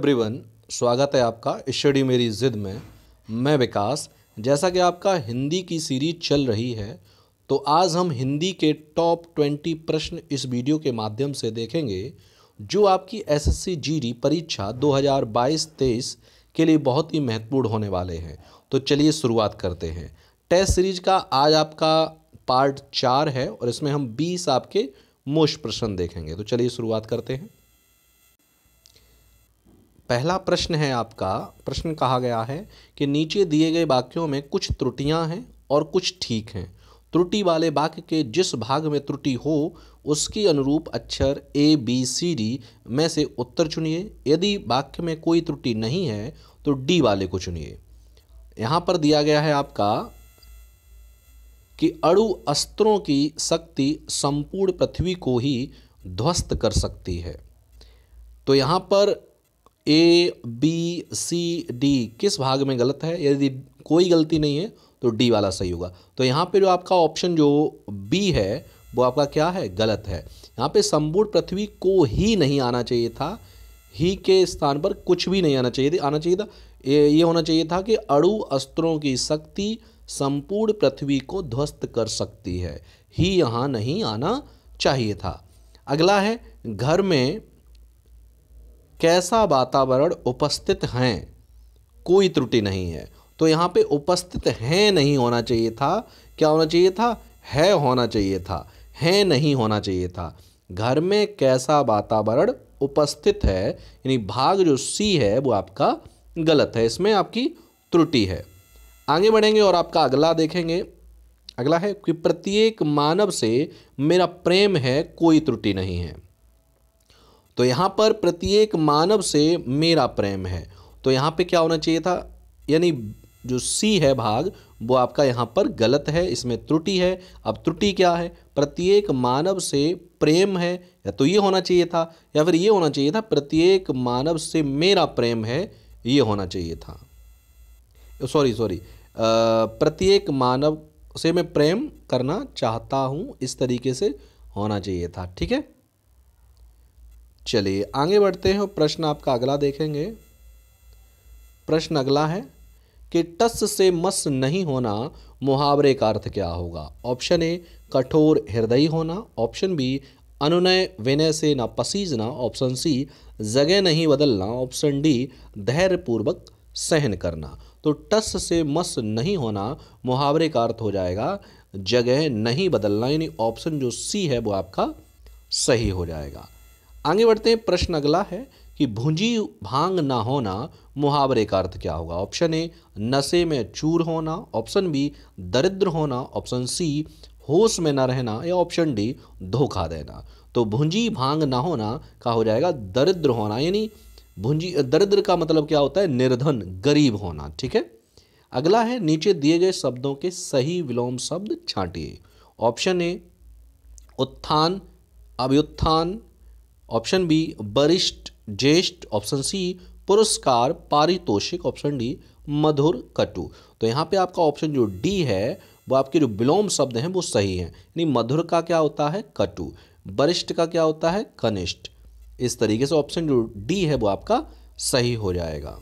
everyone स्वागत है आपका स्टडी मेरी ज़िद में मैं विकास जैसा कि आपका हिंदी की सीरीज चल रही है तो आज हम हिंदी के टॉप ट्वेंटी प्रश्न इस वीडियो के माध्यम से देखेंगे जो आपकी एसएससी जीडी परीक्षा 2022-23 के लिए बहुत ही महत्वपूर्ण होने वाले हैं तो चलिए शुरुआत करते हैं टेस्ट सीरीज का आज आपका पार्ट चार है और इसमें हम बीस आपके मोस्ट प्रश्न देखेंगे तो चलिए शुरुआत करते हैं पहला प्रश्न है आपका प्रश्न कहा गया है कि नीचे दिए गए वाक्यों में कुछ त्रुटियां हैं और कुछ ठीक हैं त्रुटि वाले वाक्य के जिस भाग में त्रुटि हो उसके अनुरूप अक्षर ए बी सी डी में से उत्तर चुनिए यदि वाक्य में कोई त्रुटि नहीं है तो डी वाले को चुनिए यहाँ पर दिया गया है आपका कि अड़ु अस्त्रों की शक्ति संपूर्ण पृथ्वी को ही ध्वस्त कर सकती है तो यहाँ पर ए बी सी डी किस भाग में गलत है यदि कोई गलती नहीं है तो डी वाला सही होगा तो यहाँ पे जो आपका ऑप्शन जो बी है वो आपका क्या है गलत है यहाँ पे संपूर्ण पृथ्वी को ही नहीं आना चाहिए था ही के स्थान पर कुछ भी नहीं आना चाहिए था आना चाहिए था ये, ये होना चाहिए था कि अड़ु अस्त्रों की शक्ति संपूर्ण पृथ्वी को ध्वस्त कर सकती है ही यहाँ नहीं आना चाहिए था अगला है घर में कैसा वातावरण उपस्थित हैं कोई त्रुटि नहीं है तो यहाँ पे उपस्थित हैं नहीं होना चाहिए था क्या होना चाहिए था है होना चाहिए था है नहीं होना चाहिए था घर में कैसा वातावरण उपस्थित है यानी भाग जो सी है वो आपका गलत है इसमें आपकी त्रुटि है आगे बढ़ेंगे और आपका अगला देखेंगे अगला है कि प्रत्येक मानव से मेरा प्रेम है कोई त्रुटि नहीं है तो यहाँ पर प्रत्येक मानव से मेरा प्रेम है तो यहाँ पे क्या होना चाहिए था यानी जो सी है भाग वो आपका यहाँ पर गलत है इसमें त्रुटि है अब त्रुटि क्या है प्रत्येक मानव से प्रेम है या तो ये होना चाहिए था या फिर ये होना चाहिए था प्रत्येक मानव से मेरा प्रेम है ये होना चाहिए था सॉरी सॉरी प्रत्येक मानव से मैं प्रेम करना चाहता हूँ इस तरीके से होना चाहिए था ठीक है चलिए आगे बढ़ते हैं प्रश्न आपका अगला देखेंगे प्रश्न अगला है कि टस से मस नहीं होना मुहावरे का अर्थ क्या होगा ऑप्शन ए कठोर हृदय होना ऑप्शन बी अनुनय विनय से ना पसीजना ऑप्शन सी जगह नहीं बदलना ऑप्शन डी धैर्यपूर्वक सहन करना तो टस से मस नहीं होना मुहावरे का अर्थ हो जाएगा जगह नहीं बदलना यानी ऑप्शन जो सी है वो आपका सही हो जाएगा आगे बढ़ते हैं प्रश्न अगला है कि भूंजी भांग ना होना मुहावरे का अर्थ क्या होगा ऑप्शन ए नशे में चूर होना ऑप्शन बी दरिद्र होना ऑप्शन सी होश में ना रहना या ऑप्शन डी धोखा देना तो भूंजी भांग ना होना का हो जाएगा दरिद्र होना यानी भूंजी दरिद्र का मतलब क्या होता है निर्धन गरीब होना ठीक है अगला है नीचे दिए गए शब्दों के सही विलोम शब्द छांटिए ऑप्शन ए उत्थान अभ्युत्थान ऑप्शन बी वरिष्ठ ज्येष्ठ ऑप्शन सी पुरस्कार पारितोषिक ऑप्शन डी मधुर कटु तो यहाँ पे आपका ऑप्शन जो डी है वो आपके जो विलोम शब्द हैं वो सही हैं यानी मधुर का क्या होता है कटु वरिष्ठ का क्या होता है कनिष्ठ इस तरीके से ऑप्शन जो डी है वो आपका सही हो जाएगा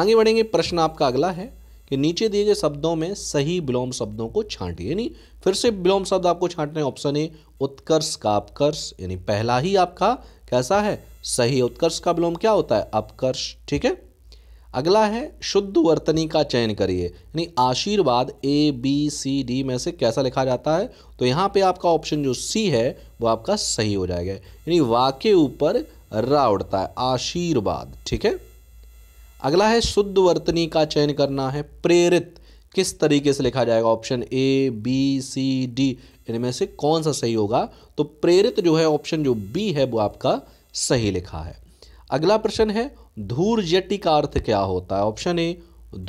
आगे बढ़ेंगे प्रश्न आपका अगला है कि नीचे दिए गए शब्दों में सही विलोम शब्दों को छांटिए यानी फिर से विलोम शब्द आपको छांटने ऑप्शन ए उत्कर्ष का अपकर्ष यानी पहला ही आपका कैसा है सही उत्कर्ष का विलोम क्या होता है अपकर्ष ठीक है अगला है शुद्ध वर्तनी का चयन करिए यानी आशीर्वाद ए बी सी डी में से कैसा लिखा जाता है तो यहाँ पे आपका ऑप्शन जो सी है वो आपका सही हो जाएगा यानी वाक्य ऊपर रा उड़ता है आशीर्वाद ठीक है अगला है शुद्ध वर्तनी का चयन करना है प्रेरित किस तरीके से लिखा जाएगा option A B C D इनमें से कौन सा सही होगा तो प्रेरित जो है ऑप्शन जो बी है वो आपका सही लिखा है अगला प्रश्न है जटी का अर्थ क्या होता है ऑप्शन ए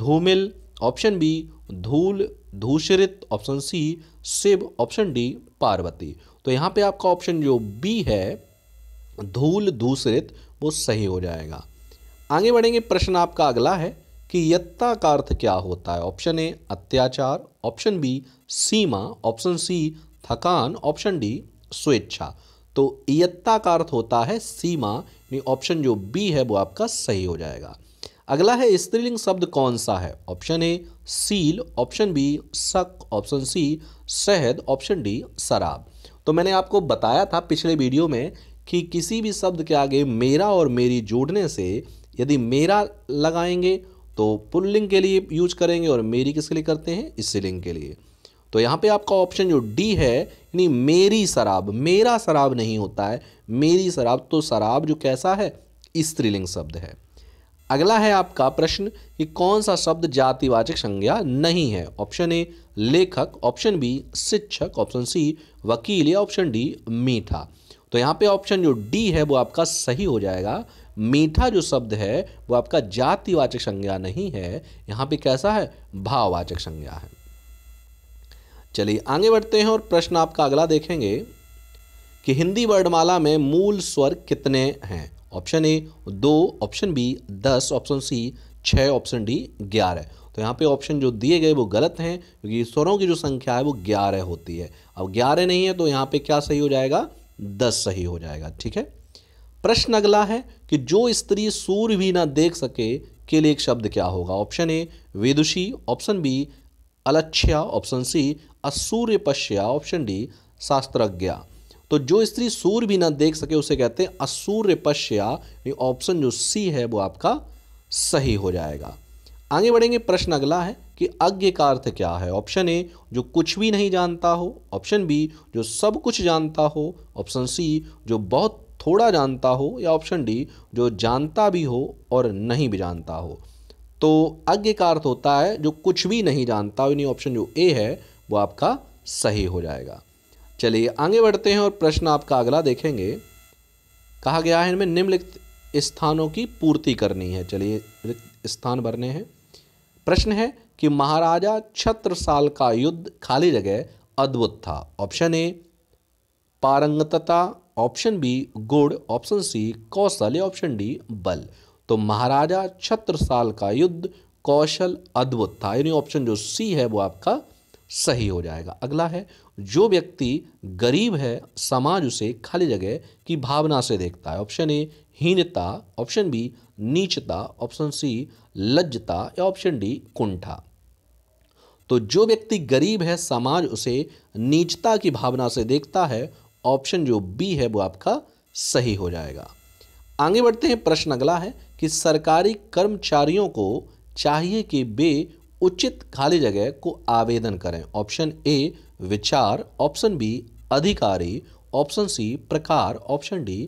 धूमिल ऑप्शन बी धूल धूषरित option C Shiv option D Parvati तो यहाँ पे आपका ऑप्शन जो बी है धूल धूषरित वो सही हो जाएगा आगे बढ़ेंगे प्रश्न आपका अगला है कि यत्ता का अर्थ क्या होता है ऑप्शन ए अत्याचार ऑप्शन बी सीमा ऑप्शन सी थकान ऑप्शन डी स्वेच्छा तो यत्ता का अर्थ होता है सीमा यानी ऑप्शन जो बी है वो आपका सही हो जाएगा अगला है स्त्रीलिंग शब्द कौन सा है ऑप्शन ए सील ऑप्शन बी शक ऑप्शन सी शहद ऑप्शन डी शराब तो मैंने आपको बताया था पिछले वीडियो में कि किसी भी शब्द के आगे मेरा और मेरी जोड़ने से यदि मेरा लगाएंगे तो पुल लिंक के लिए यूज करेंगे और मेरी किसके लिए करते हैं इस लिंक के लिए तो यहाँ पे आपका ऑप्शन जो डी है यानी मेरी शराब मेरा शराब नहीं होता है मेरी शराब तो शराब जो कैसा है स्त्रीलिंग शब्द है अगला है आपका प्रश्न कि कौन सा शब्द जातिवाचक संज्ञा नहीं है ऑप्शन ए लेखक ऑप्शन बी शिक्षक ऑप्शन सी वकील या ऑप्शन डी मीठा तो यहाँ पे ऑप्शन जो डी है वो आपका सही हो जाएगा मीठा जो शब्द है वो आपका जातिवाचक संज्ञा नहीं है यहां पे कैसा है भाववाचक संज्ञा है चलिए आगे बढ़ते हैं और प्रश्न आपका अगला देखेंगे कि हिंदी वर्णमाला में मूल स्वर कितने हैं ऑप्शन ए दो ऑप्शन बी दस ऑप्शन सी छः ऑप्शन डी ग्यारह तो यहाँ पे ऑप्शन जो दिए गए वो गलत हैं क्योंकि स्वरों की जो संख्या है वो ग्यारह होती है अब ग्यारह नहीं है तो यहाँ पे क्या सही हो जाएगा दस सही हो जाएगा ठीक है प्रश्न अगला है कि जो स्त्री सूर्य भी ना देख सके के लिए एक शब्द क्या होगा ऑप्शन ए वेदुषी ऑप्शन बी अलच्छ्या ऑप्शन सी असूर्य पश्या ऑप्शन डी शास्त्रज्ञा तो जो स्त्री सूर्य भी ना देख सके उसे कहते हैं असूर्य पश्या ऑप्शन जो सी है वो आपका सही हो जाएगा आगे बढ़ेंगे प्रश्न अगला है कि अज्ञ का अर्थ क्या है ऑप्शन ए जो कुछ भी नहीं जानता हो ऑप्शन बी जो सब कुछ जानता हो ऑप्शन सी जो बहुत थोड़ा जानता हो या ऑप्शन डी जो जानता भी हो और नहीं भी जानता हो तो अज्ञ का अर्थ होता है जो कुछ भी नहीं जानता यानी ऑप्शन जो ए है वो आपका सही हो जाएगा चलिए आगे बढ़ते हैं और प्रश्न आपका अगला देखेंगे कहा गया है इनमें निम्नलिखित स्थानों की पूर्ति करनी है चलिए स्थान भरने हैं प्रश्न है कि महाराजा छत्र साल का युद्ध खाली जगह अद्भुत था ऑप्शन ए पारंगतता ऑप्शन बी गुड़ ऑप्शन सी कौशल या ऑप्शन डी बल तो महाराजा छत्रसाल का युद्ध कौशल अद्भुत था यानी ऑप्शन जो सी है वो आपका सही हो जाएगा अगला है जो व्यक्ति गरीब है समाज उसे खाली जगह की भावना से देखता है ऑप्शन ए हीनता ऑप्शन बी नीचता ऑप्शन सी लज्जता या ऑप्शन डी कुंठा तो जो व्यक्ति गरीब है समाज उसे नीचता की भावना से देखता है ऑप्शन जो बी है वो आपका सही हो जाएगा आगे बढ़ते हैं प्रश्न अगला है कि सरकारी कर्मचारियों को चाहिए कि वे उचित खाली जगह को आवेदन करें ऑप्शन ए विचार ऑप्शन बी अधिकारी ऑप्शन सी प्रकार ऑप्शन डी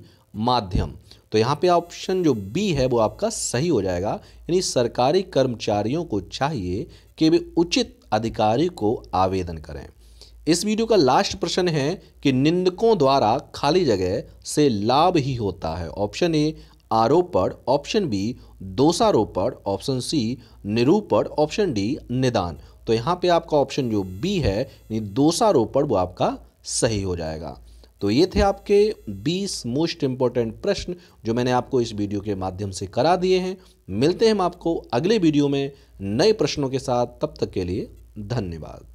माध्यम तो यहाँ पे ऑप्शन जो बी है वो आपका सही हो जाएगा यानी सरकारी कर्मचारियों को चाहिए कि वे उचित अधिकारी को आवेदन करें इस वीडियो का लास्ट प्रश्न है कि निंदकों द्वारा खाली जगह से लाभ ही होता है ऑप्शन ए आरोपण ऑप्शन बी दोषारोपण ऑप्शन सी निरूपण ऑप्शन डी निदान तो यहाँ पे आपका ऑप्शन जो बी है यानी दोषारोपण वो आपका सही हो जाएगा तो ये थे आपके 20 मोस्ट इम्पॉर्टेंट प्रश्न जो मैंने आपको इस वीडियो के माध्यम से करा दिए हैं मिलते हैं हम आपको अगले वीडियो में नए प्रश्नों के साथ तब तक के लिए धन्यवाद